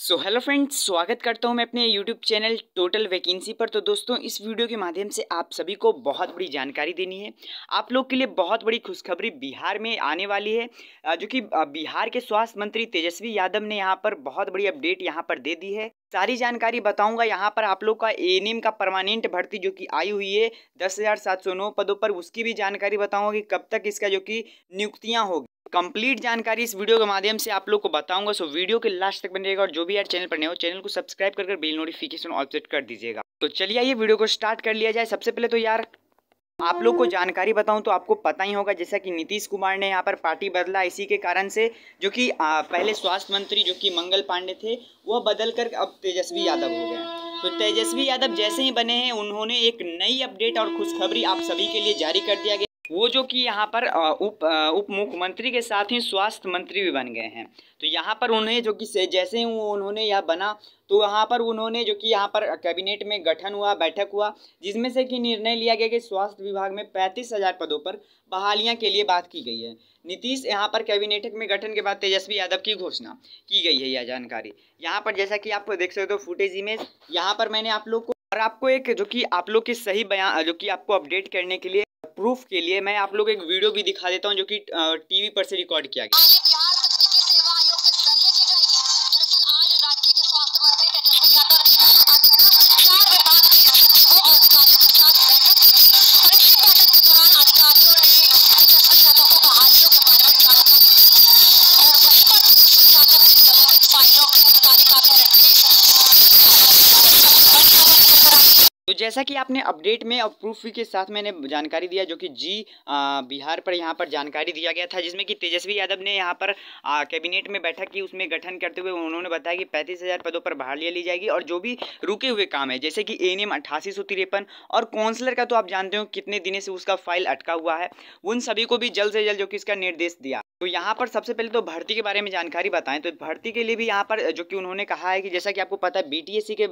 so hello friends स्वागत करता हूं मैं अपने यूट्यूब चैनल टोटल वैकेंसी पर तो दोस्तों इस वीडियो के माध्यम से आप सभी को बहुत बड़ी जानकारी देनी है आप लोग के लिए बहुत बड़ी खुशखबरी बिहार में आने वाली है जो कि बिहार के स्वास्थ्य मंत्री तेजस्वी यादव ने यहां पर बहुत बड़ी अपडेट यहाँ पर दे दी है सारी जानकारी बताऊंगा यहाँ पर आप लोग का ए का परमानेंट भर्ती जो कि आई हुई है दस हज़ार सात सौ नौ पदों पर उसकी भी जानकारी बताऊंगा कि कब तक इसका जो कि नियुक्तियाँ होगी कंप्लीट जानकारी इस वीडियो के माध्यम से आप लोग को बताऊंगा सो वीडियो के लास्ट तक बने रहेगा और जो भी यार चैनल पर नए हो चैनल को सब्सक्राइब कर बिल नोटिफिकेशन ऑल सेट कर दीजिएगा तो चलिए ये वीडियो को स्टार्ट कर लिया जाए सबसे पहले तो यार आप लोग को जानकारी बताऊं तो आपको पता ही होगा जैसा कि नीतीश कुमार ने यहाँ पर पार्टी बदला इसी के कारण से जो कि पहले स्वास्थ्य मंत्री जो कि मंगल पांडे थे वह बदल कर अब तेजस्वी यादव हो गए तो तेजस्वी यादव जैसे ही बने हैं उन्होंने एक नई अपडेट और खुशखबरी आप सभी के लिए जारी कर दिया गया वो जो कि यहाँ पर उप उप मुख्यमंत्री के साथ ही स्वास्थ्य मंत्री भी बन गए हैं तो यहाँ पर उन्हें जो कि जैसे ही उन्होंने यह बना तो यहाँ पर उन्होंने जो कि यहाँ पर कैबिनेट में गठन हुआ बैठक हुआ जिसमें से कि निर्णय लिया गया कि स्वास्थ्य विभाग में पैंतीस हजार पदों पर बहालियाँ के लिए बात की गई है नीतीश यहाँ पर कैबिनेट में गठन के बाद तेजस्वी यादव की घोषणा की गई है यह जानकारी यहाँ पर जैसा कि आप देख सकते हो फुटेज तो इमेज यहाँ पर मैंने आप लोग को और आपको एक जो कि आप लोग के सही बयान जो कि आपको अपडेट करने के लिए प्रूफ के लिए मैं आप लोग एक वीडियो भी दिखा देता हूँ जो कि टीवी पर से रिकॉर्ड किया गया जैसा कि आपने अपडेट में और प्रूफ के साथ मैंने जानकारी दिया जो कि जी आ, बिहार पर यहाँ पर जानकारी दिया गया था जिसमें कि तेजस्वी यादव ने यहाँ पर कैबिनेट में बैठक की उसमें गठन करते हुए उन्होंने बताया कि पैंतीस हज़ार पदों पर बाहर लिया ली जाएगी और जो भी रुके हुए काम है जैसे कि ए एन एम अट्ठासी सौ तिरपन और काउंसलर का तो आप जानते हो कितने दिनों से उसका फाइल अटका हुआ है उन सभी को भी जल्द से जल्द जो कि इसका निर्देश दिया तो यहाँ पर सबसे पहले तो भर्ती के बारे में जानकारी बताएं तो भर्ती के लिए भी यहाँ पर जो कि उन्होंने कहा है कि जैसा कि आपको पता है बीटीएससी के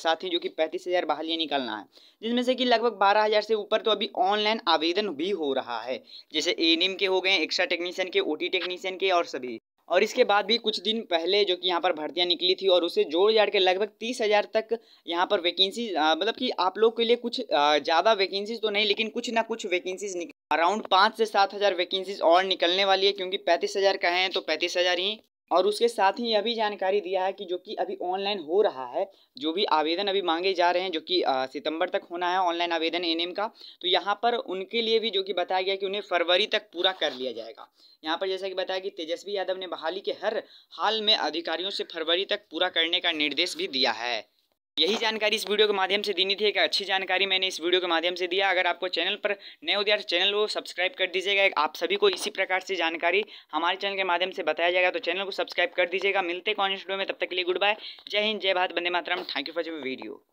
साथ ही जो कि पैंतीस हज़ार बहालियाँ निकलना है जिसमें से कि लगभग बारह हज़ार से ऊपर तो अभी ऑनलाइन आवेदन भी हो रहा है जैसे एनिम के हो गए एक्स्ट्रा टेक्नीशियन के ओ टेक्नीशियन के और सभी और इसके बाद भी कुछ दिन पहले जो कि यहाँ पर भर्तियाँ निकली थी और उसे जोड़ जाड़ के लगभग तीस हज़ार तक यहाँ पर वैकेंसी मतलब कि आप लोग के लिए कुछ ज़्यादा वैकेंसीज तो नहीं लेकिन कुछ ना कुछ वैकेंसीज अराउंड पाँच से सात हज़ार वैकेंसीज और निकलने वाली है क्योंकि पैंतीस हज़ार का है तो पैंतीस हज़ार ही और उसके साथ ही यह भी जानकारी दिया है कि जो कि अभी ऑनलाइन हो रहा है जो भी आवेदन अभी मांगे जा रहे हैं जो कि सितंबर तक होना है ऑनलाइन आवेदन एनएम का तो यहाँ पर उनके लिए भी जो कि बताया गया कि उन्हें फरवरी तक पूरा कर लिया जाएगा यहाँ पर जैसा कि बताया कि तेजस्वी यादव ने बहाली के हर हाल में अधिकारियों से फरवरी तक पूरा करने का निर्देश भी दिया है यही जानकारी इस वीडियो के माध्यम से देनी थी एक अच्छी जानकारी मैंने इस वीडियो के माध्यम से दिया अगर आपको चैनल पर नए हो दिया तो चैनल को सब्सक्राइब कर दीजिएगा आप सभी को इसी प्रकार से जानकारी हमारे चैनल के माध्यम से बताया जाएगा तो चैनल को सब्सक्राइब कर दीजिएगा मिलते हैं कॉन्स्ट में तब तक के लिए गुड बाय जय हिंद जय भारत बंदे मातरम थैंक यू फॉर वीडियो